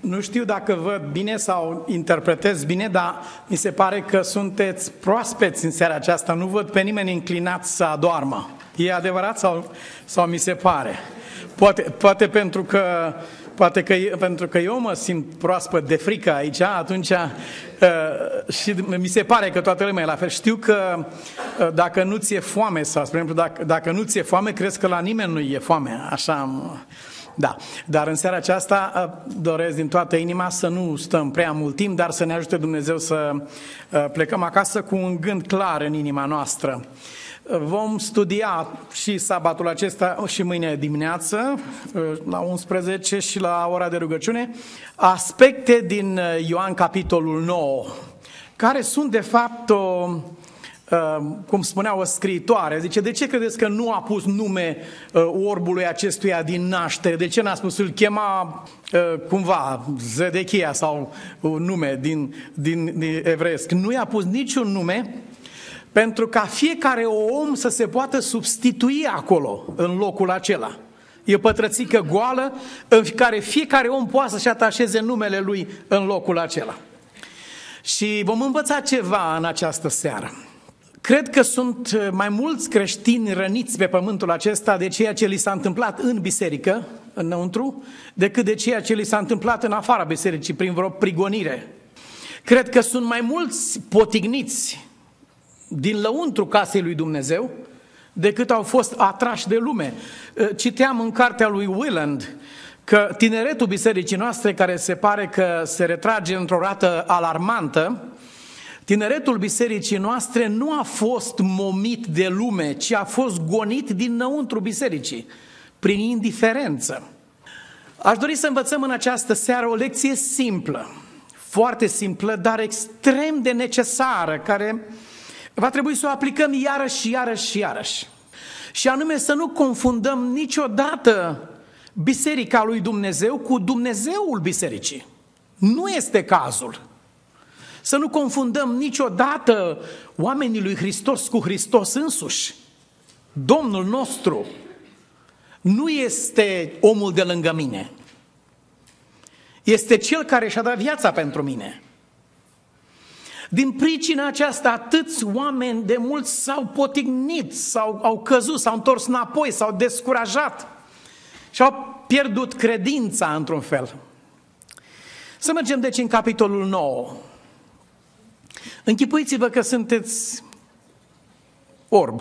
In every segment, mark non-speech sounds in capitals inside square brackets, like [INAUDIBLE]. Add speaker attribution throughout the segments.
Speaker 1: Nu știu dacă văd bine sau interpretez bine, dar mi se pare că sunteți proaspeți în seara aceasta. Nu văd pe nimeni înclinat să adoarmă. E adevărat sau, sau mi se pare? Poate, poate, pentru că, poate că, pentru că eu mă simt proaspăt de frică aici, atunci uh, și mi se pare că toată lumea e la fel. Știu că uh, dacă nu ți-e foame, sau, spre exemplu, dacă, dacă nu ți-e foame, crezi că la nimeni nu e foame. Așa Uh, da, dar în seara aceasta doresc din toată inima să nu stăm prea mult timp, dar să ne ajute Dumnezeu să plecăm acasă cu un gând clar în inima noastră. Vom studia și sabatul acesta și mâine dimineață la 11 și la ora de rugăciune aspecte din Ioan capitolul 9 care sunt de fapt o Ehm, cum spunea o scriitoare, zice, de ce credeți că nu a pus nume eh, orbului acestuia din naștere? De ce n-a spus, îl chema eh, cumva Zedechia sau un uh, nume din, din, din evresc? Nu i-a pus niciun nume pentru ca fiecare om să se poată substitui acolo, în locul acela. E o pătrățică goală în care fiecare om poate să-și atașeze numele lui în locul acela. Și vom învăța ceva în această seară. Cred că sunt uh, mai mulți creștini răniți pe pământul acesta de ceea ce li s-a întâmplat în biserică, înăuntru, decât de ceea ce li s-a întâmplat în afara bisericii, prin vreo prigonire. Cred că sunt mai mulți potigniți din lăuntru casei lui Dumnezeu, decât au fost atrași de lume. Uh, citeam în cartea lui Willand că tineretul bisericii noastre, care se pare că se retrage într-o rată alarmantă, Tineretul bisericii noastre nu a fost momit de lume, ci a fost gonit dinăuntru bisericii, prin indiferență. Aș dori să învățăm în această seară o lecție simplă, foarte simplă, dar extrem de necesară, care va trebui să o aplicăm iarăși și iarăși și iarăși. Și anume să nu confundăm niciodată biserica lui Dumnezeu cu Dumnezeul bisericii. Nu este cazul. Să nu confundăm niciodată oamenii lui Hristos cu Hristos însuși. Domnul nostru nu este omul de lângă mine. Este cel care și-a dat viața pentru mine. Din pricina aceasta, atâți oameni de mulți s-au potignit, s-au au căzut, s-au întors înapoi, s-au descurajat și au pierdut credința într-un fel. Să mergem deci în capitolul 9. Închipuiți-vă că sunteți orb,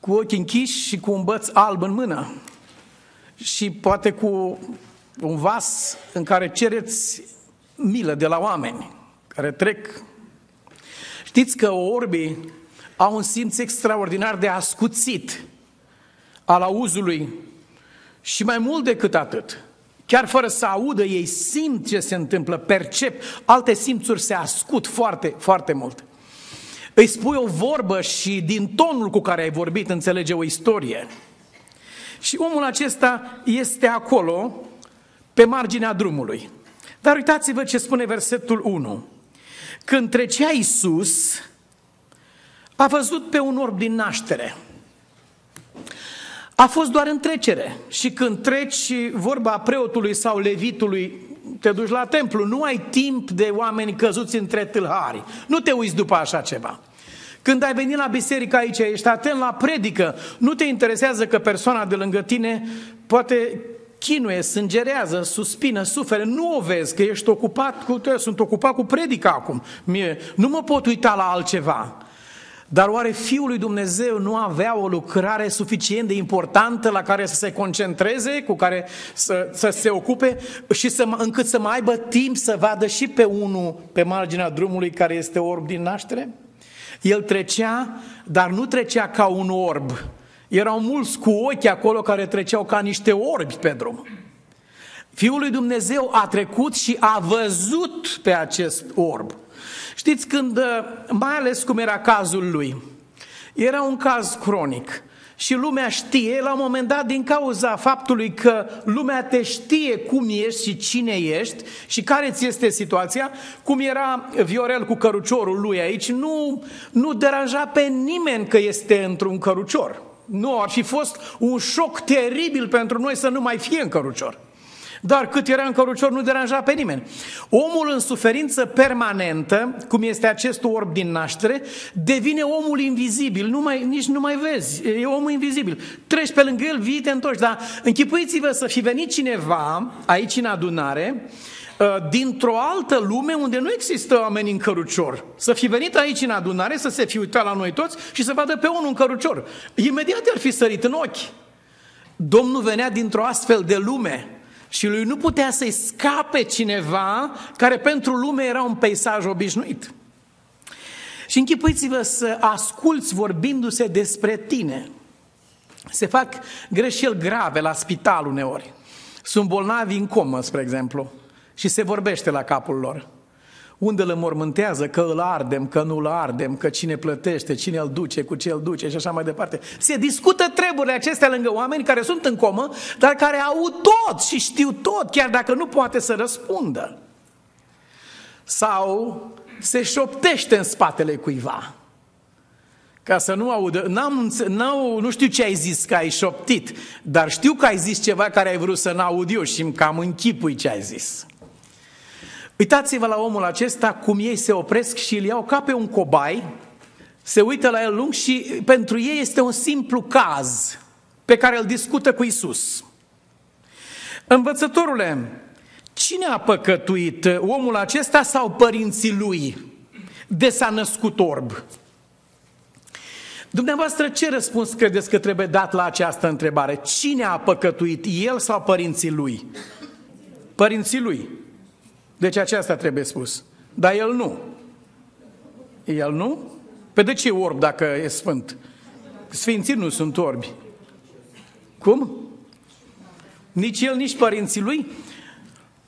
Speaker 1: cu ochii închiși și cu un băț alb în mână și poate cu un vas în care cereți milă de la oameni care trec. Știți că orbii au un simț extraordinar de ascuțit al auzului și mai mult decât atât – Chiar fără să audă, ei simt ce se întâmplă, percep. Alte simțuri se ascut foarte, foarte mult. Îi spui o vorbă și din tonul cu care ai vorbit înțelege o istorie. Și omul acesta este acolo, pe marginea drumului. Dar uitați-vă ce spune versetul 1. Când trecea Iisus, a văzut pe un orb din naștere – a fost doar în trecere. Și când treci și vorba preotului sau levitului, te duci la templu, nu ai timp de oameni căzuți între tâlhari. Nu te uiți după așa ceva. Când ai venit la biserică aici, ești atent la predică, nu te interesează că persoana de lângă tine poate chinuie, sângerează, suspină, suferă, nu o vezi, că ești ocupat cu, sunt ocupat cu predica acum. Mie, nu mă pot uita la altceva. Dar oare Fiul lui Dumnezeu nu avea o lucrare suficient de importantă la care să se concentreze, cu care să, să se ocupe și să, încât să mai aibă timp să vadă și pe unul pe marginea drumului care este orb din naștere? El trecea, dar nu trecea ca un orb. Erau mulți cu ochi acolo care treceau ca niște orbi pe drum. Fiul lui Dumnezeu a trecut și a văzut pe acest orb. Știți când, uh, mai ales cum era cazul lui, era un caz cronic și lumea știe, la un moment dat, din cauza faptului că lumea te știe cum ești și cine ești și care ți este situația, cum era Viorel cu căruciorul lui aici, nu, nu deranja pe nimeni că este într-un cărucior. Nu, ar fi fost un șoc teribil pentru noi să nu mai fie în cărucior. Dar cât era în cărucior nu deranja pe nimeni. Omul în suferință permanentă, cum este acest orb din naștere, devine omul invizibil, nu mai, nici nu mai vezi, e omul invizibil. Treci pe lângă el, vii, te întorci, dar închipuiți-vă să fi venit cineva aici în adunare, ă, dintr-o altă lume unde nu există oameni în cărucior. Să fi venit aici în adunare, să se fi uitat la noi toți și să vadă pe unul în cărucior. Imediat ar fi sărit în ochi. Domnul venea dintr-o astfel de lume și lui nu putea să-i scape cineva care pentru lume era un peisaj obișnuit. Și închipuiți-vă să asculți vorbindu-se despre tine. Se fac greșeli grave la spital uneori. Sunt bolnavi în comă, spre exemplu, și se vorbește la capul lor unde îl mormântează, că îl ardem, că nu îl ardem, că cine plătește, cine îl duce, cu ce îl duce și așa mai departe. Se discută treburile acestea lângă oameni care sunt în comă, dar care au tot și știu tot, chiar dacă nu poate să răspundă. Sau se șoptește în spatele cuiva ca să nu audă. N-am, n-au, nu știu ce ai zis că ai șoptit, dar știu că ai zis ceva care ai vrut să n-aud eu și îmi cam închipui ce ai zis. Uitați-vă la omul acesta cum ei se opresc și îl iau ca pe un cobai, se uită la el lung și pentru ei este un simplu caz pe care îl discută cu Isus. Învățătorule, cine a păcătuit, uh, omul acesta sau părinții lui, de s-a născut orb? Dumneavoastră, ce răspuns credeți că trebuie dat la această întrebare? Cine a păcătuit, el sau părinții lui? Părinții lui. Deci aceasta trebuie spus. Dar el nu. El nu? Pe păi de ce orb dacă e sfânt? Sfinții nu sunt orbi. Cum? Nici el, nici părinții lui?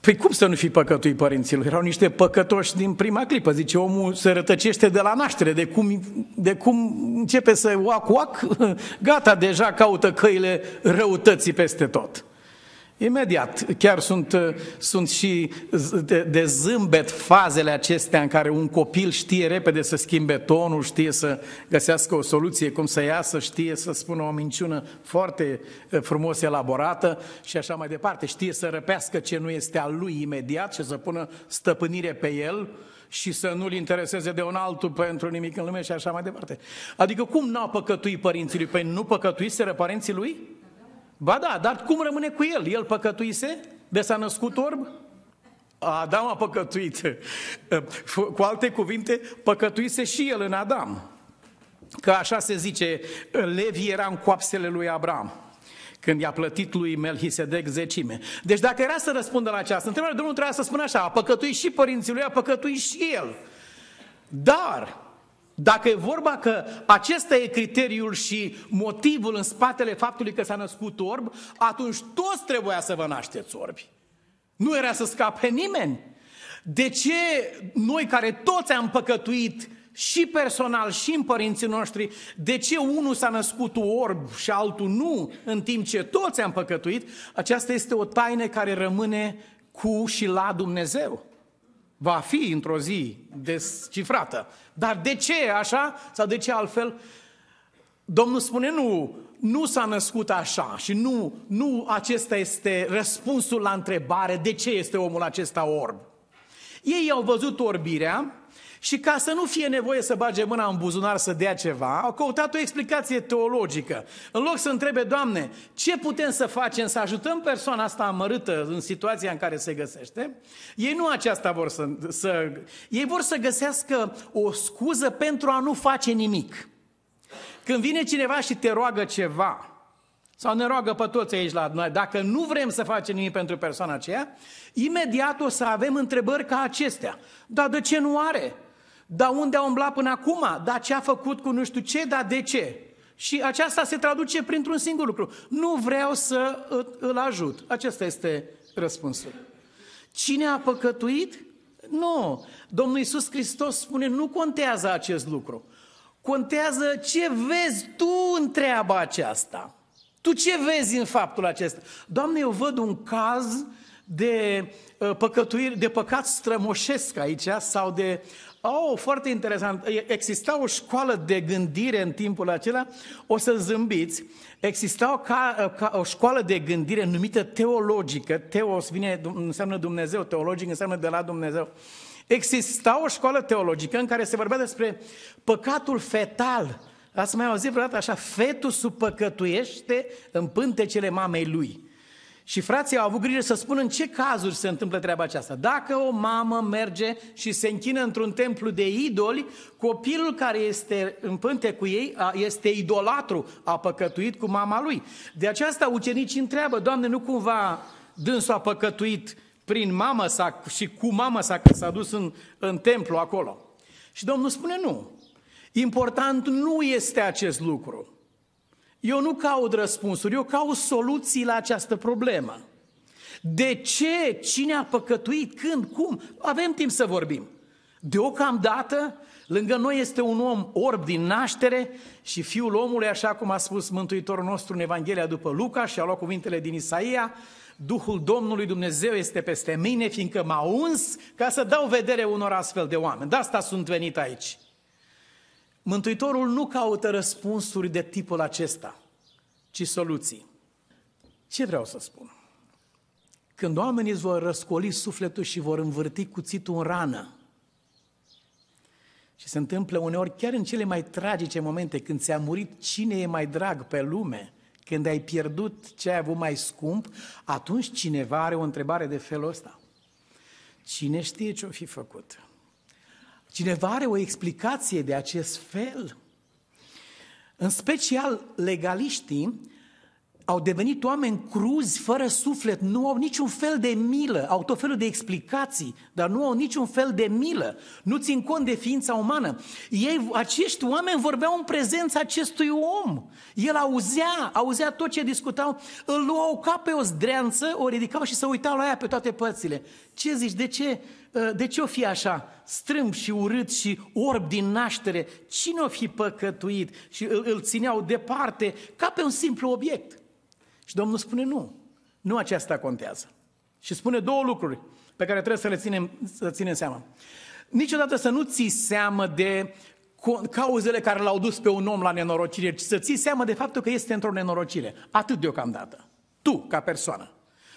Speaker 1: Păi cum să nu fi păcătui părinții lui? Erau niște păcătoși din prima clipă. Zice, omul se rătăcește de la naștere, de cum, de cum începe să oac-oac, [LAUGHS] gata, deja caută căile răutății peste tot. Imediat, chiar sunt, uh, sunt și de, de zâmbet fazele acestea în care un copil știe repede să schimbe tonul, știe să găsească o soluție, cum să iasă, știe să spună o minciună foarte uh, frumos elaborată și așa mai departe. Știe să răpească ce nu este al lui imediat și să pună stăpânire pe el și să nu-l intereseze de un altul pentru nimic în lume și așa mai departe. Adică cum n-au păcătuit părinții lui? Păi nu păcătuiseră părinții lui? Ba da, dar cum rămâne cu el? El păcătuise? De s-a născut orb? Adam a păcătuit. Cu alte cuvinte, păcătuise și el în Adam. Că așa se zice, Levi era în coapsele lui Abraham când i-a plătit lui Melchisedec zecime. Deci dacă era să răspundă la această întrebare, Domnul trebuia să spună așa, a păcătuit și părinții lui, a păcătuit și el. Dar dacă e vorba că acesta e criteriul și motivul în spatele faptului că s-a născut orb, atunci toți trebuia să vă nașteți orbi. Nu era să scape nimeni. De ce noi care toți am păcătuit și personal și în părinții noștri, de ce unul s-a născut orb și altul nu, în timp ce toți am păcătuit, aceasta este o taină care rămâne cu și la Dumnezeu va fi într-o zi descifrată. Dar de ce așa sau de ce altfel? Domnul spune, nu, nu s-a născut așa și nu, nu acesta este răspunsul la întrebare de ce este omul acesta orb. Ei au văzut orbirea și ca să nu fie nevoie să bage mâna în buzunar să dea ceva, au căutat o explicație teologică. În loc să întrebe, Doamne, ce putem să facem să ajutăm persoana asta amărâtă în situația în care se găsește, ei nu aceasta vor să, să... Ei vor să găsească o scuză pentru a nu face nimic. Când vine cineva și te roagă ceva, sau ne roagă pe toți aici la noi, dacă nu vrem să facem nimic pentru persoana aceea, imediat o să avem întrebări ca acestea. Dar de ce nu are? Dar unde a umblat până acum? Dar ce a făcut cu nu știu ce? Dar de ce? Și aceasta se traduce printr-un singur lucru. Nu vreau să îl ajut. Acesta este răspunsul. Cine a păcătuit? Nu. Domnul Iisus Hristos spune, nu contează acest lucru. Contează ce vezi tu în treaba aceasta. Tu ce vezi în faptul acesta? Doamne, eu văd un caz de, uh, păcătuire, de păcat strămoșesc aici sau de Oh, foarte interesant. Exista o școală de gândire în timpul acela, o să zâmbiți. Exista o, ca, ca, o școală de gândire numită teologică. Teos vine, înseamnă Dumnezeu, teologic înseamnă de la Dumnezeu. Exista o școală teologică în care se vorbea despre păcatul fetal. Ați mai auzit vreodată așa? Fetul supăcătuiește în pântecele mamei lui. Și frații au avut grijă să spună în ce cazuri se întâmplă treaba aceasta. Dacă o mamă merge și se închină într-un templu de idoli, copilul care este în pânte cu ei este idolatru, a păcătuit cu mama lui. De aceasta ucenicii întreabă, Doamne, nu cumva dânsul a păcătuit prin mamă sa și cu mama sa că s-a dus în, în templu acolo. Și Domnul spune nu. Important nu este acest lucru. Eu nu caut răspunsuri, eu caut soluții la această problemă. De ce? Cine a păcătuit? Când? Cum? Avem timp să vorbim. Deocamdată, lângă noi este un om orb din naștere și fiul omului, așa cum a spus Mântuitorul nostru în Evanghelia după Luca și a luat cuvintele din Isaia, Duhul Domnului Dumnezeu este peste mine, fiindcă m-a uns ca să dau vedere unor astfel de oameni. De asta sunt venit aici. Mântuitorul nu caută răspunsuri de tipul acesta, ci soluții. Ce vreau să spun? Când oamenii îți vor răscoli sufletul și vor învârti cuțitul în rană, și se întâmplă uneori chiar în cele mai tragice momente, când ți-a murit cine e mai drag pe lume, când ai pierdut ce ai avut mai scump, atunci cineva are o întrebare de felul ăsta. Cine știe ce-o fi făcut? Cineva are o explicație de acest fel? În special, legaliștii au devenit oameni cruzi, fără suflet, nu au niciun fel de milă, au tot felul de explicații, dar nu au niciun fel de milă, nu țin cont de ființa umană. Ei, acești oameni vorbeau în prezența acestui om. El auzea, auzea tot ce discutau, îl luau ca pe o zdreanță, o ridicau și se uitau la ea pe toate părțile. Ce zici, de ce? Ă, de ce o fi așa strâmb și urât și orb din naștere? Cine o fi păcătuit? Și îl, îl țineau departe ca pe un simplu obiect. Și Domnul spune nu, nu aceasta contează. Și spune două lucruri pe care trebuie să le ținem, să ținem seama. Niciodată să nu ții seamă de cauzele care l-au dus pe un om la nenorocire, ci să ții seama de faptul că este într-o nenorocire. Atât deocamdată. Tu, ca persoană.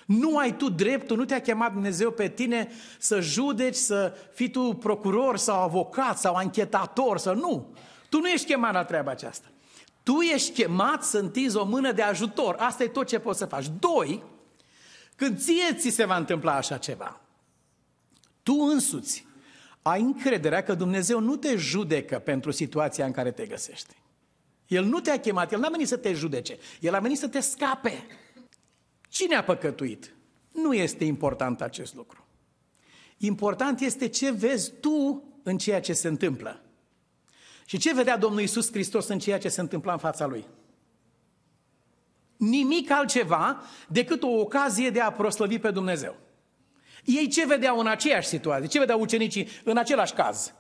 Speaker 1: Nu ai tu dreptul, nu te-a chemat Dumnezeu pe tine să judeci, să fii tu procuror sau avocat sau anchetator, să nu. Tu nu ești chemat la treaba aceasta. Tu ești chemat să întinzi o mână de ajutor. Asta e tot ce poți să faci. Doi, când ție ți se va întâmpla așa ceva, tu însuți ai încrederea că Dumnezeu nu te judecă pentru situația în care te găsești. El nu te-a chemat, El n-a venit să te judece, El a venit să te scape. Cine a păcătuit? Nu este important acest lucru. Important este ce vezi tu în ceea ce se întâmplă. Și ce vedea Domnul Isus Hristos în ceea ce se întâmpla în fața lui? Nimic altceva decât o ocazie de a proslăvi pe Dumnezeu. Ei ce vedeau în aceeași situație? Ce vedeau ucenicii în același caz?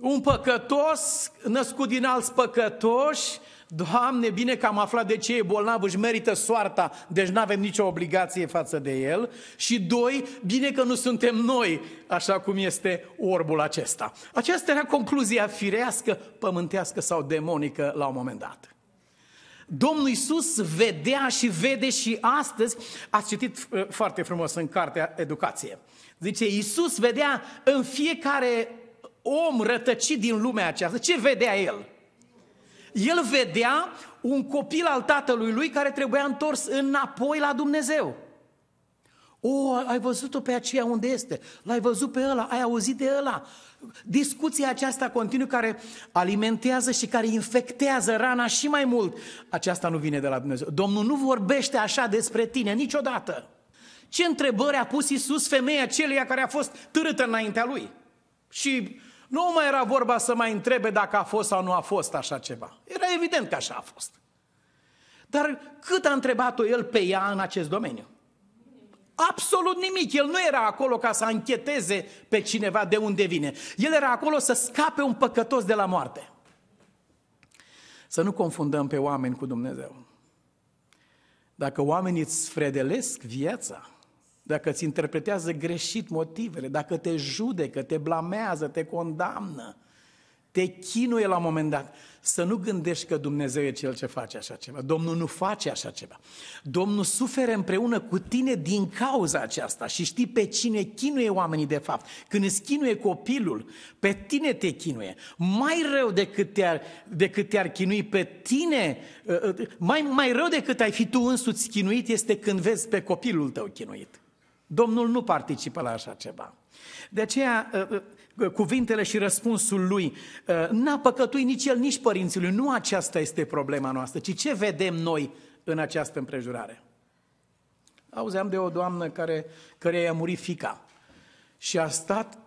Speaker 1: Un păcătos născut din alți păcătoși, Doamne, bine că am aflat de ce e bolnav, își merită soarta, deci nu avem nicio obligație față de el. Și doi, bine că nu suntem noi, așa cum este orbul acesta. Aceasta era concluzia firească, pământească sau demonică la un moment dat. Domnul Isus vedea și vede și astăzi, ați citit uh, foarte frumos în cartea Educație. Zice, Isus vedea în fiecare om rătăcit din lumea aceasta. Ce vedea el? el vedea un copil al tatălui lui care trebuia întors înapoi la Dumnezeu. O, ai văzut-o pe aceea unde este, l-ai văzut pe ăla, ai auzit de ăla. Discuția aceasta continuă care alimentează și care infectează rana și mai mult. Aceasta nu vine de la Dumnezeu. Domnul nu vorbește așa despre tine niciodată. Ce întrebări a pus Iisus femeia celeia care a fost târâtă înaintea lui? Și nu mai era vorba să mai întrebe dacă a fost sau nu a fost așa ceva. Era evident că așa a fost. Dar cât a întrebat-o el pe ea în acest domeniu? Absolut nimic. El nu era acolo ca să încheteze pe cineva de unde vine. El era acolo să scape un păcătos de la moarte. Să nu confundăm pe oameni cu Dumnezeu. Dacă oamenii îți fredelesc viața, dacă îți interpretează greșit motivele, dacă te judecă, te blamează, te condamnă, te chinuie la un moment dat. Să nu gândești că Dumnezeu e Cel ce face așa ceva. Domnul nu face așa ceva. Domnul suferă împreună cu tine din cauza aceasta și știi pe cine chinuie oamenii de fapt. Când îți chinuie copilul, pe tine te chinuie. Mai rău decât te-ar, decât te-ar chinui pe tine, uh, uh, mai, mai rău decât ai fi tu însuți chinuit este când vezi pe copilul tău chinuit. Domnul nu participă la așa ceva. De aceea, uh, uh, cuvintele și răspunsul lui, uh, n-a păcătuit nici el, nici părinții lui. Nu aceasta este problema noastră, ci ce vedem noi în această împrejurare. Auzeam de o doamnă care, care i-a murit fica și a stat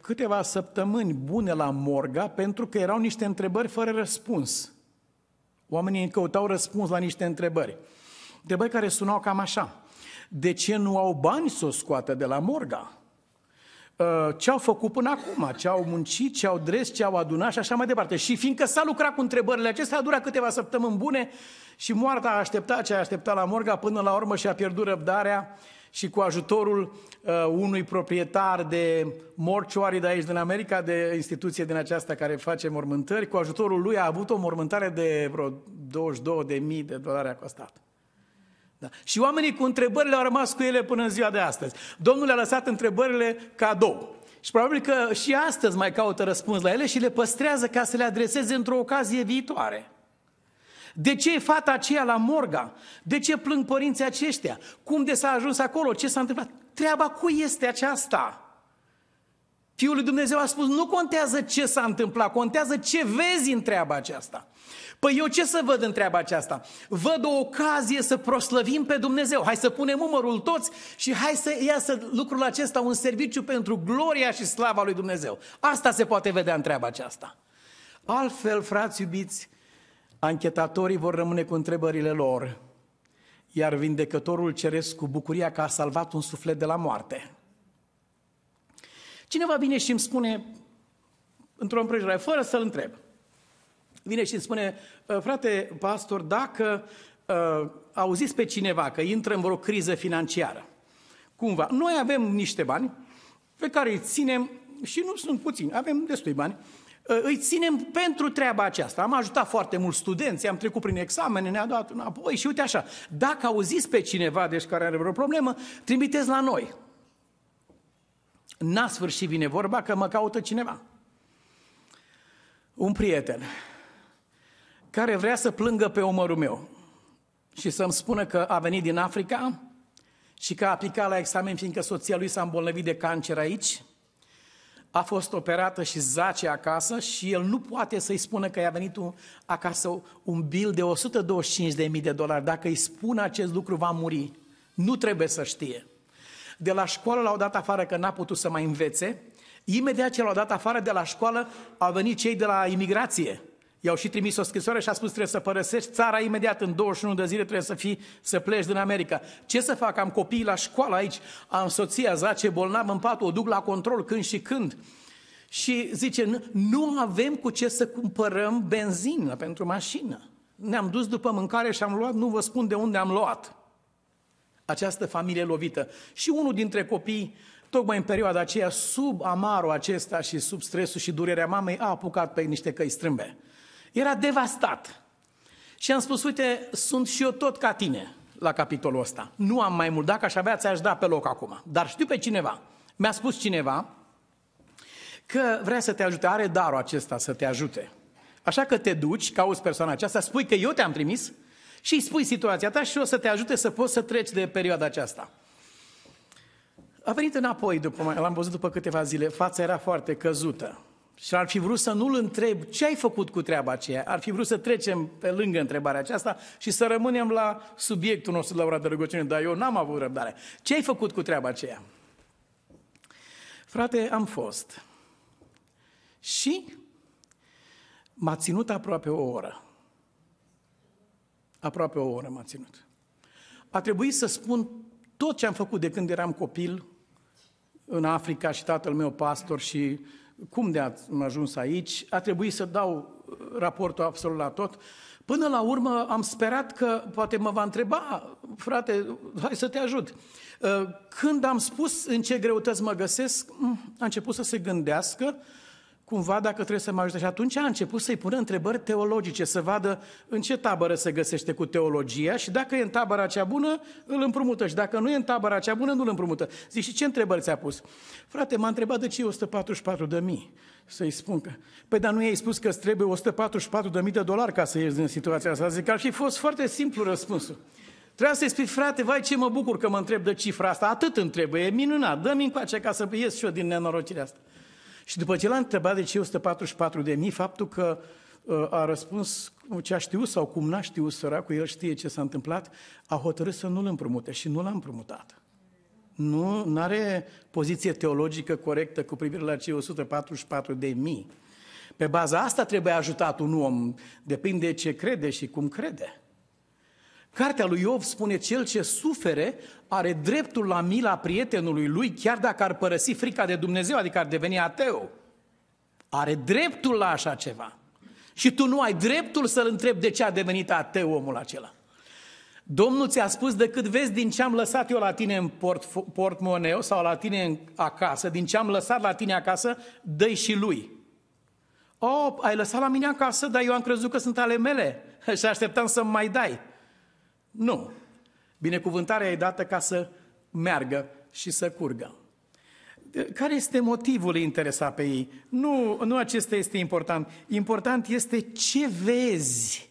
Speaker 1: câteva săptămâni bune la morga pentru că erau niște întrebări fără răspuns. Oamenii căutau răspuns la niște întrebări. Întrebări care sunau cam așa. De ce nu au bani să o scoată de la morga? Uh, ce au făcut până acum, ce au muncit, ce au dres, ce au adunat și așa mai departe. Și fiindcă s-a lucrat cu întrebările acestea, a durat câteva săptămâni bune și moarta a așteptat ce a așteptat la morga, până la urmă și-a pierdut răbdarea și cu ajutorul uh, unui proprietar de morcioare de aici din America, de instituție din aceasta care face mormântări, cu ajutorul lui a avut o mormântare de vreo 22.000 de dolari a costat. Da. Și oamenii cu întrebările au rămas cu ele până în ziua de astăzi. Domnul le-a lăsat întrebările cadou. Și probabil că și astăzi mai caută răspuns la ele și le păstrează ca să le adreseze într-o ocazie viitoare. De ce e fata aceea la Morga? De ce plâng părinții aceștia? Cum de s-a ajuns acolo? Ce s-a întâmplat? Treaba cu este aceasta? Fiul lui Dumnezeu a spus, nu contează ce s-a întâmplat, contează ce vezi în treaba aceasta. Păi eu ce să văd în treaba aceasta? Văd o ocazie să proslăvim pe Dumnezeu. Hai să punem umărul toți și hai să iasă lucrul acesta un serviciu pentru gloria și slava lui Dumnezeu. Asta se poate vedea în treaba aceasta. Altfel, frați iubiți, anchetatorii vor rămâne cu întrebările lor, iar vindecătorul ceresc cu bucuria că a salvat un suflet de la moarte. Cineva vine și îmi spune, într-o împrejurare, fără să-l întreb, vine și îmi spune, ă, frate pastor, dacă uh, auziți pe cineva că intră în vreo criză financiară, cumva, noi avem niște bani pe care îi ținem, și nu sunt puțini, avem destui bani, uh, îi ținem pentru treaba aceasta. Am ajutat foarte mult studenți, am trecut prin examene, ne-a dat înapoi și uite așa. Dacă auziți pe cineva, deci care are vreo problemă, trimiteți la noi. N-a sfârșit vine vorba că mă caută cineva. Un prieten care vrea să plângă pe umărul meu și să-mi spună că a venit din Africa și că a aplicat la examen, fiindcă soția lui s-a îmbolnăvit de cancer aici, a fost operată și zace acasă și el nu poate să-i spună că i-a venit un, acasă un bil de 125.000 de dolari. Dacă îi spun acest lucru, va muri. Nu trebuie să știe. De la școală l-au dat afară că n-a putut să mai învețe. Imediat ce l-au dat afară de la școală, au venit cei de la imigrație i-au și trimis o scrisoare și a spus trebuie să părăsești țara imediat, în 21 de zile trebuie să, fii, să pleci din America. Ce să fac? Am copii la școală aici, am soția, zace bolnav în pat, o duc la control când și când. Și zice, nu avem cu ce să cumpărăm benzină pentru mașină. Ne-am dus după mâncare și am luat, nu vă spun de unde am luat. Această familie lovită. Și unul dintre copii, tocmai în perioada aceea, sub amarul acesta și sub stresul și durerea mamei, a apucat pe niște căi strâmbe. Era devastat. Și am spus, uite, sunt și eu tot ca tine la capitolul ăsta. Nu am mai mult, dacă aș avea, ți-aș da pe loc acum. Dar știu pe cineva. Mi-a spus cineva că vrea să te ajute, are darul acesta să te ajute. Așa că te duci, cauți persoana aceasta, spui că eu te-am trimis și îi spui situația ta și o să te ajute să poți să treci de perioada aceasta. A venit înapoi, după, l-am văzut după câteva zile, fața era foarte căzută și ar fi vrut să nu-l întreb ce ai făcut cu treaba aceea. Ar fi vrut să trecem pe lângă întrebarea aceasta și să rămânem la subiectul nostru la ora de rugăciune, dar eu n-am avut răbdare. Ce ai făcut cu treaba aceea? Frate, am fost. Și m-a ținut aproape o oră. Aproape o oră m-a ținut. A trebuit să spun tot ce am făcut de când eram copil în Africa și tatăl meu pastor și cum de am ajuns aici, a trebuit să dau uh, raportul absolut la tot. Până la urmă am sperat că poate mă va întreba, frate, hai să te ajut. Uh, când am spus în ce greutăți mă găsesc, mm, a început să se gândească cumva dacă trebuie să mă ajute. Și atunci a început să-i pună întrebări teologice, să vadă în ce tabără se găsește cu teologia și dacă e în tabăra cea bună, îl împrumută și dacă nu e în tabăra cea bună, nu îl împrumută. Zici, și ce întrebări ți-a pus? Frate, m-a întrebat de ce e 144 de mii. Să-i spun că... Păi, dar nu i-ai spus că îți trebuie 144 de mii de dolari ca să ieși din situația asta. Zic, ar fi fost foarte simplu răspunsul. Trebuia să-i spui, frate, vai ce mă bucur că mă întreb de cifra asta, atât îmi trebuie, e minunat, dă-mi încoace ca să ies și eu din nenorocirea asta. Și după ce l-a întrebat de ce 144 de mii, faptul că uh, a răspuns ce a știut sau cum n-a știut săracul, el știe ce s-a întâmplat, a hotărât să nu-l împrumute și nu l-a împrumutat. Nu are poziție teologică corectă cu privire la cei 144 de mii. Pe baza asta trebuie ajutat un om, depinde ce crede și cum crede. Cartea lui Iov spune, cel ce sufere are dreptul la mila prietenului lui, chiar dacă ar părăsi frica de Dumnezeu, adică ar deveni ateu. Are dreptul la așa ceva. Și tu nu ai dreptul să-l întrebi de ce a devenit ateu omul acela. Domnul ți-a spus cât vezi din ce am lăsat eu la tine în port, portmoneu sau la tine în, acasă, din ce am lăsat la tine acasă, dă și lui. O, oh, ai lăsat la mine acasă, dar eu am crezut că sunt ale mele [LAUGHS] și așteptam să-mi mai dai. Nu. Binecuvântarea e dată ca să meargă și să curgă. Care este motivul interesat pe ei? Nu, nu acesta este important. Important este ce vezi.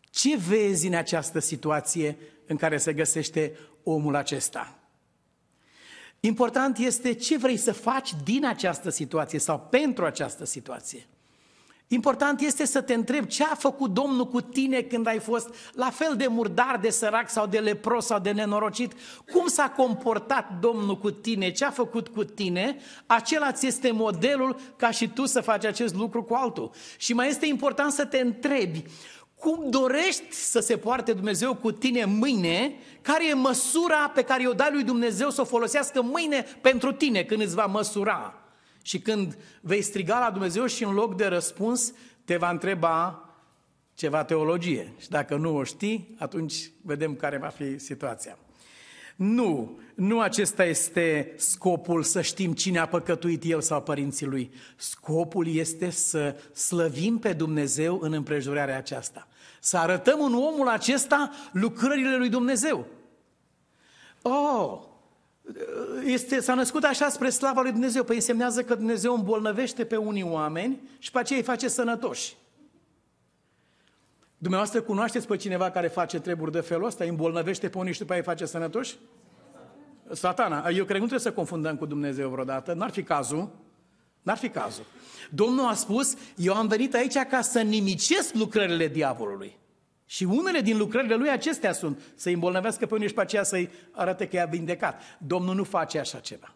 Speaker 1: Ce vezi în această situație în care se găsește omul acesta? Important este ce vrei să faci din această situație sau pentru această situație. Important este să te întrebi ce a făcut Domnul cu tine când ai fost la fel de murdar, de sărac sau de lepros sau de nenorocit. Cum s-a comportat Domnul cu tine, ce a făcut cu tine, acela ți este modelul ca și tu să faci acest lucru cu altul. Și mai este important să te întrebi cum dorești să se poarte Dumnezeu cu tine mâine, care e măsura pe care o dai lui Dumnezeu să o folosească mâine pentru tine când îți va măsura. Și când vei striga la Dumnezeu și în loc de răspuns, te va întreba ceva teologie. Și dacă nu o știi, atunci vedem care va fi situația. Nu, nu acesta este scopul să știm cine a păcătuit el sau părinții lui. Scopul este să slăvim pe Dumnezeu în împrejurarea aceasta. Să arătăm în omul acesta lucrările lui Dumnezeu. Oh, este, s-a născut așa spre slava lui Dumnezeu. Păi însemnează că Dumnezeu îmbolnăvește pe unii oameni și pe aceea îi face sănătoși. Dumneavoastră cunoașteți pe cineva care face treburi de felul ăsta, îi îmbolnăvește pe unii și după aia îi face sănătoși? Satana. Eu cred că nu trebuie să confundăm cu Dumnezeu vreodată. N-ar fi cazul. N-ar fi cazul. Domnul a spus, eu am venit aici ca să nimicesc lucrările diavolului. Și unele din lucrările lui acestea sunt să îi îmbolnăvească pe unii și pe aceea să-i arate că i-a vindecat. Domnul nu face așa ceva.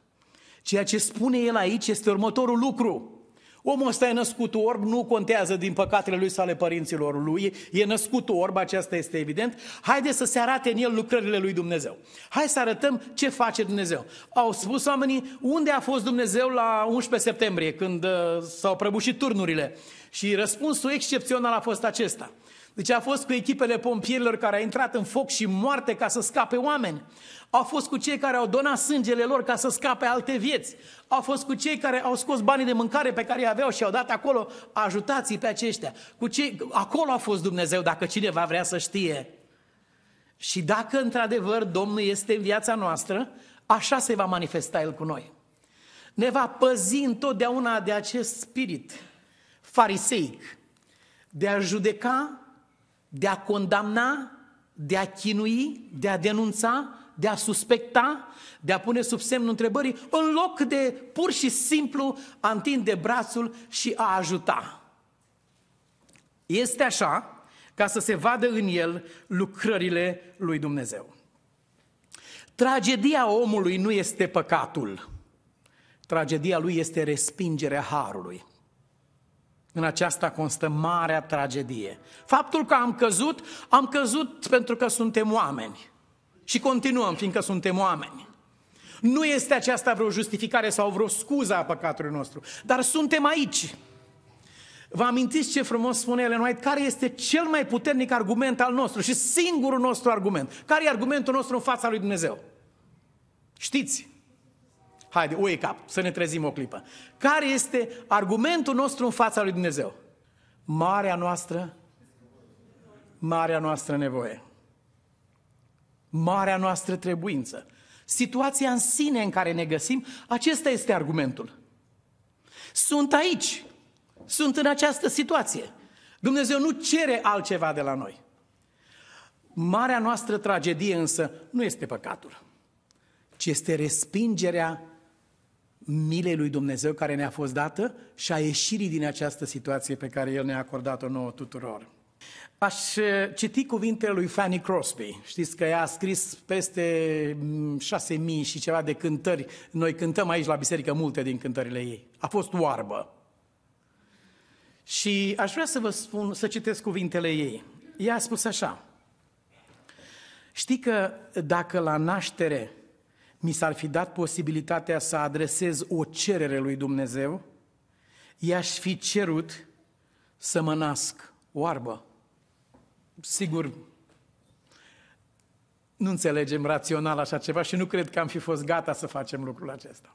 Speaker 1: Ceea ce spune el aici este următorul lucru. Omul ăsta e născut orb, nu contează din păcatele lui sale părinților lui, e născut orb, aceasta este evident. Haide să se arate în el lucrările lui Dumnezeu. Hai să arătăm ce face Dumnezeu. Au spus oamenii unde a fost Dumnezeu la 11 septembrie, când uh, s-au prăbușit turnurile. Și răspunsul excepțional a fost acesta – deci a fost cu echipele pompierilor care a intrat în foc și moarte ca să scape oameni. Au fost cu cei care au donat sângele lor ca să scape alte vieți. Au fost cu cei care au scos banii de mâncare pe care îi aveau și au dat acolo, ajutații pe aceștia. Cu cei, acolo a fost Dumnezeu, dacă cineva vrea să știe. Și dacă într-adevăr Domnul este în viața noastră, așa se va manifesta El cu noi. Ne va păzi întotdeauna de acest spirit fariseic, de a judeca de a condamna, de a chinui, de a denunța, de a suspecta, de a pune sub semnul întrebării, în loc de pur și simplu a întinde brațul și a ajuta. Este așa ca să se vadă în el lucrările lui Dumnezeu. Tragedia omului nu este păcatul. Tragedia lui este respingerea harului. În aceasta constă marea tragedie. Faptul că am căzut, am căzut pentru că suntem oameni. Și continuăm, fiindcă suntem oameni. Nu este aceasta vreo justificare sau vreo scuză a păcatului nostru, dar suntem aici. Vă amintiți ce frumos spune Ellen White? Care este cel mai puternic argument al nostru și singurul nostru argument? Care e argumentul nostru în fața lui Dumnezeu? Știți, Haide, wake up, să ne trezim o clipă. Care este argumentul nostru în fața lui Dumnezeu? Marea noastră, marea noastră nevoie. Marea noastră trebuință. Situația în sine în care ne găsim, acesta este argumentul. Sunt aici, sunt în această situație. Dumnezeu nu cere altceva de la noi. Marea noastră tragedie însă nu este păcatul, ci este respingerea milei lui Dumnezeu care ne-a fost dată și a ieșirii din această situație pe care El ne-a acordat-o nouă tuturor. Aș uh, citi cuvintele lui Fanny Crosby. Știți că ea a scris peste mm, șase mii și ceva de cântări. Noi cântăm aici la biserică multe din cântările ei. A fost oarbă. Și aș vrea să vă spun, să citesc cuvintele ei. Ea a spus așa. Știi că dacă la naștere mi s-ar fi dat posibilitatea să adresez o cerere lui Dumnezeu, i-aș fi cerut să mă nasc oarbă. Sigur, nu înțelegem rațional așa ceva și nu cred că am fi fost gata să facem lucrul acesta.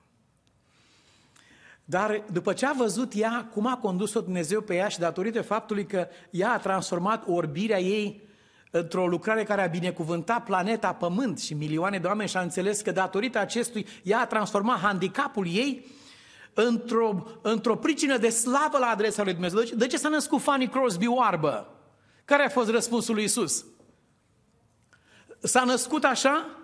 Speaker 1: Dar după ce a văzut ea cum a condus-o Dumnezeu pe ea și datorită faptului că ea a transformat orbirea ei într-o lucrare care a binecuvântat planeta Pământ și milioane de oameni și a înțeles că datorită acestui ea a transformat handicapul ei într-o, într-o pricină de slavă la adresa lui Dumnezeu. De ce s-a născut Fanny Crosby oarbă? Care a fost răspunsul lui Isus? S-a născut așa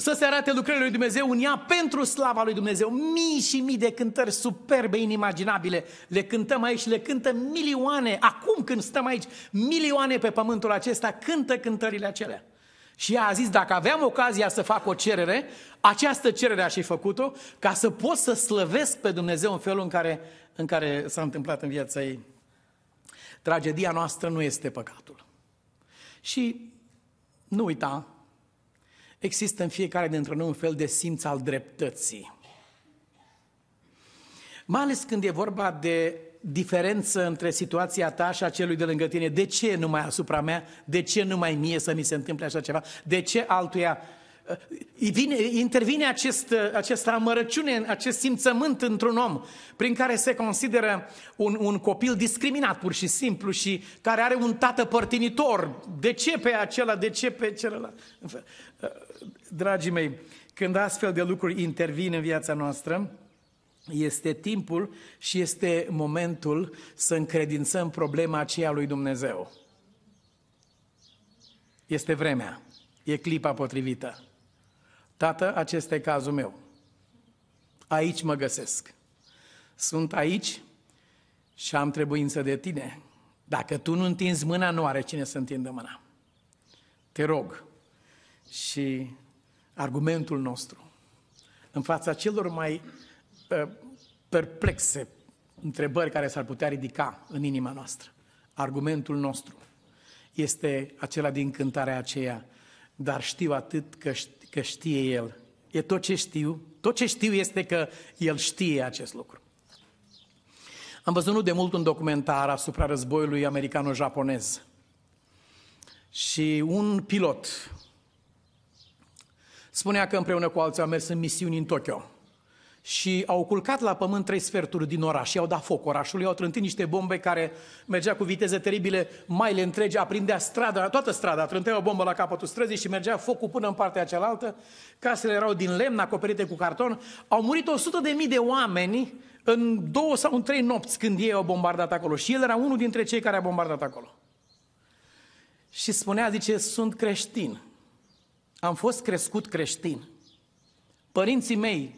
Speaker 1: să se arate lucrările lui Dumnezeu în ea pentru slava lui Dumnezeu. Mii și mii de cântări superbe, inimaginabile. Le cântăm aici și le cântă milioane. Acum când stăm aici, milioane pe pământul acesta cântă cântările acelea. Și ea a zis, dacă aveam ocazia să fac o cerere, această cerere aș fi făcut-o ca să pot să slăvesc pe Dumnezeu în felul în care, în care s-a întâmplat în viața ei. Tragedia noastră nu este păcatul. Și nu uita, Există în fiecare dintre noi un fel de simț al dreptății. Mai ales când e vorba de diferență între situația ta și a celui de lângă tine. De ce numai asupra mea? De ce numai mie să mi se întâmple așa ceva? De ce altuia vine, intervine acest, această amărăciune, acest simțământ într-un om prin care se consideră un, un copil discriminat pur și simplu și care are un tată părtinitor. De ce pe acela, de ce pe celălalt? Uh, dragii mei, când astfel de lucruri intervin în viața noastră, este timpul și este momentul să încredințăm problema aceea lui Dumnezeu. Este vremea, e clipa potrivită. Tată, acesta e cazul meu. Aici mă găsesc. Sunt aici și am trebuință de tine. Dacă tu nu întinzi mâna, nu are cine să întindă mâna. Te rog. Și argumentul nostru în fața celor mai uh, perplexe întrebări care s-ar putea ridica în inima noastră, argumentul nostru este acela din cântarea aceea, dar știu atât că știu că știe El. E tot ce știu. Tot ce știu este că El știe acest lucru. Am văzut nu de mult un documentar asupra războiului americano-japonez. Și un pilot spunea că împreună cu alții a mers în misiuni în Tokyo și au culcat la pământ trei sferturi din oraș, i-au dat foc orașului, i-au trântit niște bombe care mergea cu viteze teribile, maile întregi, aprindea strada, toată strada, trântea o bombă la capătul străzii și mergea focul până în partea cealaltă, casele erau din lemn, acoperite cu carton, au murit 100 de mii de oameni în două sau în trei nopți când ei au bombardat acolo și el era unul dintre cei care a bombardat acolo. Și spunea, zice, sunt creștin. Am fost crescut creștin. Părinții mei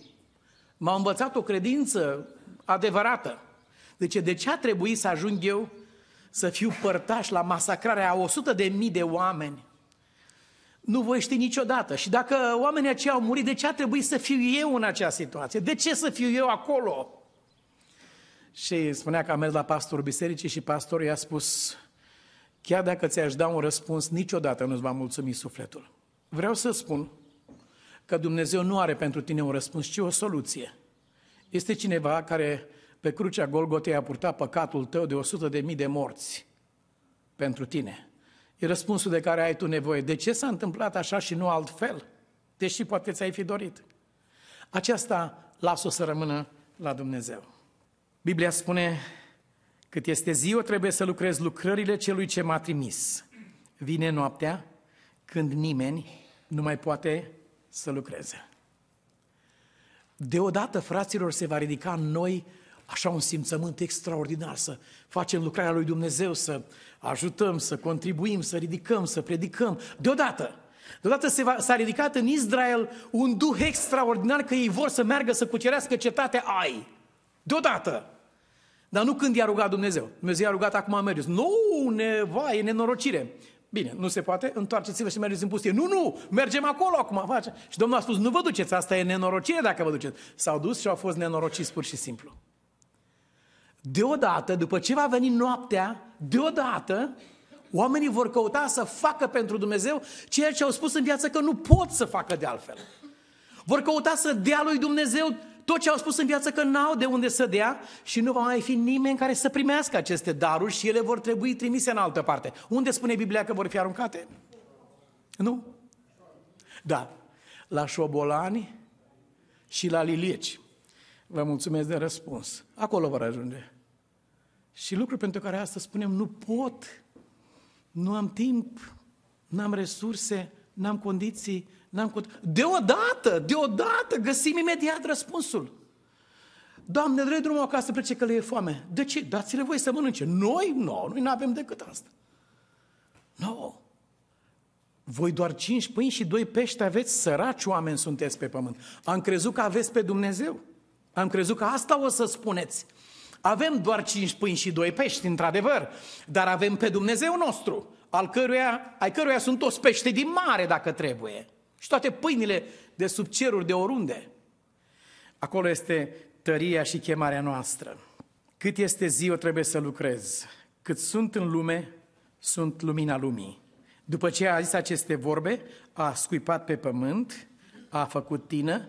Speaker 1: m-a învățat o credință adevărată. Deci de ce a trebuit să ajung eu să fiu părtaș la masacrarea a 100 de mii de oameni? Nu voi ști niciodată. Și dacă oamenii aceia au murit, de ce a trebuit să fiu eu în acea situație? De ce să fiu eu acolo? Și spunea că a mers la pastorul bisericii și pastorul i-a spus, chiar dacă ți-aș da un răspuns, niciodată nu-ți va mulțumi sufletul. Vreau să spun că Dumnezeu nu are pentru tine un răspuns, ci o soluție. Este cineva care pe crucea Golgotei a purtat păcatul tău de 100 de mii de morți pentru tine. E răspunsul de care ai tu nevoie. De ce s-a întâmplat așa și nu altfel? Deși poate ți-ai fi dorit. Aceasta las-o să rămână la Dumnezeu. Biblia spune, cât este ziua, trebuie să lucrez lucrările celui ce m-a trimis. Vine noaptea când nimeni nu mai poate să lucreze. Deodată, fraților, se va ridica în noi așa un simțământ extraordinar, să facem lucrarea lui Dumnezeu, să ajutăm, să contribuim, să ridicăm, să predicăm. Deodată, deodată se va, s-a ridicat în Israel un duh extraordinar că ei vor să meargă să cucerească cetatea Ai. Deodată. Dar nu când i-a rugat Dumnezeu. Dumnezeu i-a rugat acum mergeți. Nu, ne, va, e nenorocire. Bine, nu se poate, întoarceți-vă și mergeți în pustie. Nu, nu, mergem acolo acum, face. Și Domnul a spus, nu vă duceți, asta e nenorocire dacă vă duceți. S-au dus și au fost nenorociți pur și simplu. Deodată, după ce va veni noaptea, deodată, oamenii vor căuta să facă pentru Dumnezeu ceea ce au spus în viață că nu pot să facă de altfel. Vor căuta să dea lui Dumnezeu tot ce au spus în viață că n-au de unde să dea și nu va mai fi nimeni care să primească aceste daruri și ele vor trebui trimise în altă parte. Unde spune Biblia că vor fi aruncate? Nu? Da. La șobolani și la lilieci. Vă mulțumesc de răspuns. Acolo vor ajunge. Și lucruri pentru care astăzi spunem nu pot, nu am timp, nu am resurse, nu am condiții, N-am putut. Deodată, deodată găsim imediat răspunsul. Doamne, dă drumul acasă, plece că le e foame. De ce? Dați-le voi să mănânce. Noi? Nu, no, noi nu avem decât asta. Nu. No. Voi doar cinci pâini și doi pești aveți, săraci oameni sunteți pe pământ. Am crezut că aveți pe Dumnezeu. Am crezut că asta o să spuneți. Avem doar cinci pâini și doi pești, într-adevăr, dar avem pe Dumnezeu nostru, al căruia, ai căruia sunt toți pește din mare dacă trebuie și toate pâinile de sub ceruri, de oriunde. Acolo este tăria și chemarea noastră. Cât este zi, o trebuie să lucrez. Cât sunt în lume, sunt lumina lumii. După ce a zis aceste vorbe, a scuipat pe pământ, a făcut tină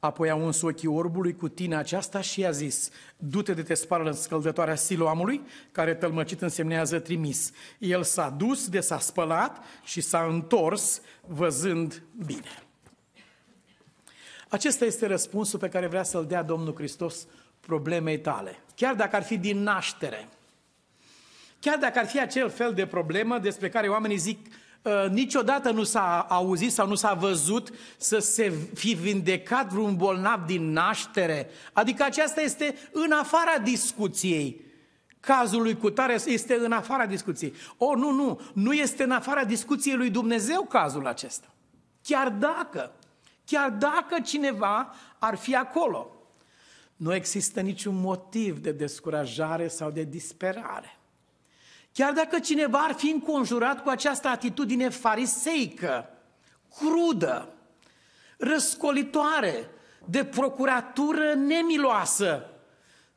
Speaker 1: Apoi a uns ochii orbului cu tine aceasta și i-a zis, du-te de te spală în scăldătoarea siloamului, care tălmăcit însemnează trimis. El s-a dus, de s-a spălat și s-a întors văzând bine. Acesta este răspunsul pe care vrea să-l dea Domnul Hristos problemei tale. Chiar dacă ar fi din naștere, chiar dacă ar fi acel fel de problemă despre care oamenii zic Uh, niciodată nu s-a auzit sau nu s-a văzut să se fi vindecat vreun bolnav din naștere. Adică aceasta este în afara discuției. Cazul lui Cutare este în afara discuției. O, nu, nu, nu este în afara discuției lui Dumnezeu cazul acesta. Chiar dacă, chiar dacă cineva ar fi acolo, nu există niciun motiv de descurajare sau de disperare. Chiar dacă cineva ar fi înconjurat cu această atitudine fariseică, crudă, răscolitoare, de procuratură nemiloasă,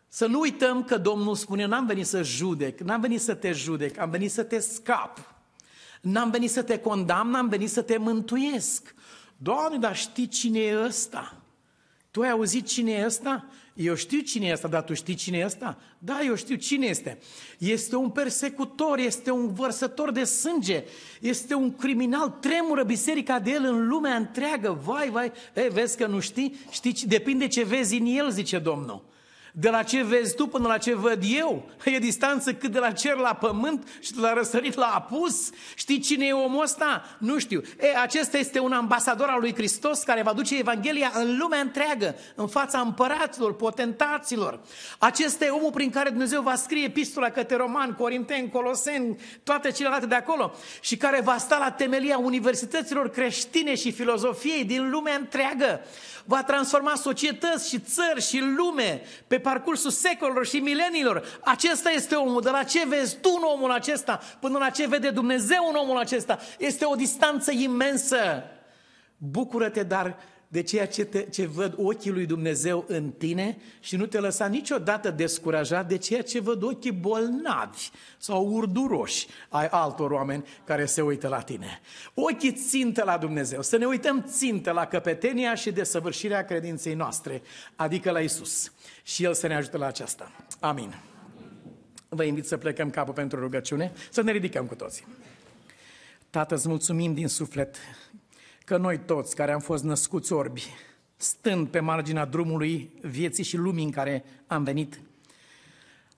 Speaker 1: să nu uităm că Domnul spune, n-am venit să judec, n-am venit să te judec, am venit să te scap. N-am venit să te condamn, n-am venit să te mântuiesc. Doamne, dar știi cine e ăsta? Tu ai auzit cine e ăsta? Eu știu cine e asta, dar tu știi cine e asta? Da, eu știu cine este. Este un persecutor, este un vărsător de sânge, este un criminal, tremură biserica de el în lumea întreagă. Vai, vai, e, vezi că nu știi? Știi, depinde ce vezi în el, zice Domnul. De la ce vezi tu până la ce văd eu? E distanță cât de la cer la pământ și de la răsărit la apus? Știi cine e omul ăsta? Nu știu. E, acesta este un ambasador al lui Hristos care va duce Evanghelia în lumea întreagă, în fața împăraților, potentaților. Acesta e omul prin care Dumnezeu va scrie epistola către roman, corinteni, coloseni, toate celelalte de acolo și care va sta la temelia universităților creștine și filozofiei din lumea întreagă. Va transforma societăți și țări și lume pe parcursul secolilor și milenilor, Acesta este omul. De la ce vezi tu în omul acesta până la ce vede Dumnezeu în omul acesta? Este o distanță imensă. Bucură-te, dar de ceea ce, te, ce văd ochii lui Dumnezeu în tine și nu te lăsa niciodată descurajat de ceea ce văd ochii bolnavi sau urduroși ai altor oameni care se uită la tine. Ochii țintă la Dumnezeu, să ne uităm țintă la căpetenia și desăvârșirea credinței noastre, adică la Isus și El să ne ajute la aceasta. Amin. Vă invit să plecăm capul pentru rugăciune, să ne ridicăm cu toții. Tată, îți mulțumim din suflet că noi toți care am fost născuți orbi, stând pe marginea drumului vieții și lumii în care am venit,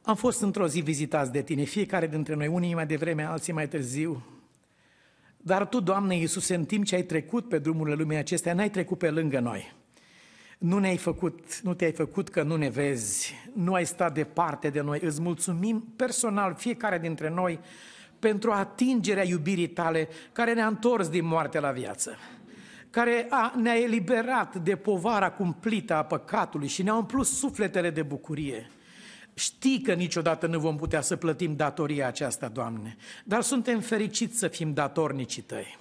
Speaker 1: am fost într-o zi vizitați de tine, fiecare dintre noi, unii mai devreme, alții mai târziu. Dar tu, Doamne Iisuse, în timp ce ai trecut pe drumurile lumii acestea, n-ai trecut pe lângă noi nu ne-ai făcut, nu te-ai făcut că nu ne vezi, nu ai stat departe de noi. Îți mulțumim personal fiecare dintre noi pentru atingerea iubirii tale care ne-a întors din moarte la viață care a, ne-a eliberat de povara cumplită a păcatului și ne-a umplut sufletele de bucurie. Știi că niciodată nu vom putea să plătim datoria aceasta, Doamne, dar suntem fericiți să fim datornicii Tăi.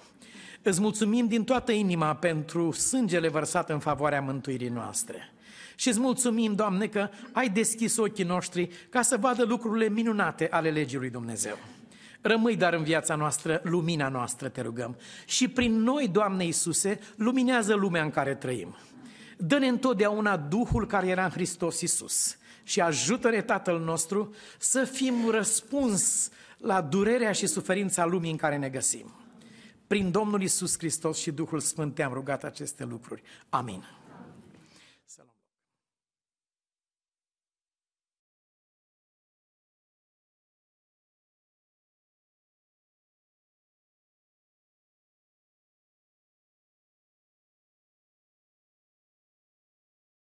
Speaker 1: Îți mulțumim din toată inima pentru sângele vărsat în favoarea mântuirii noastre. Și îți mulțumim, Doamne, că ai deschis ochii noștri ca să vadă lucrurile minunate ale legii lui Dumnezeu. Rămâi dar în viața noastră, lumina noastră, te rugăm. Și prin noi, Doamne Iisuse, luminează lumea în care trăim. Dă-ne întotdeauna Duhul care era în Hristos Iisus și ajută-ne Tatăl nostru să fim răspuns la durerea și suferința lumii în care ne găsim. Prin Domnul Isus Hristos și Duhul Sfânt te-am rugat aceste lucruri. Amin.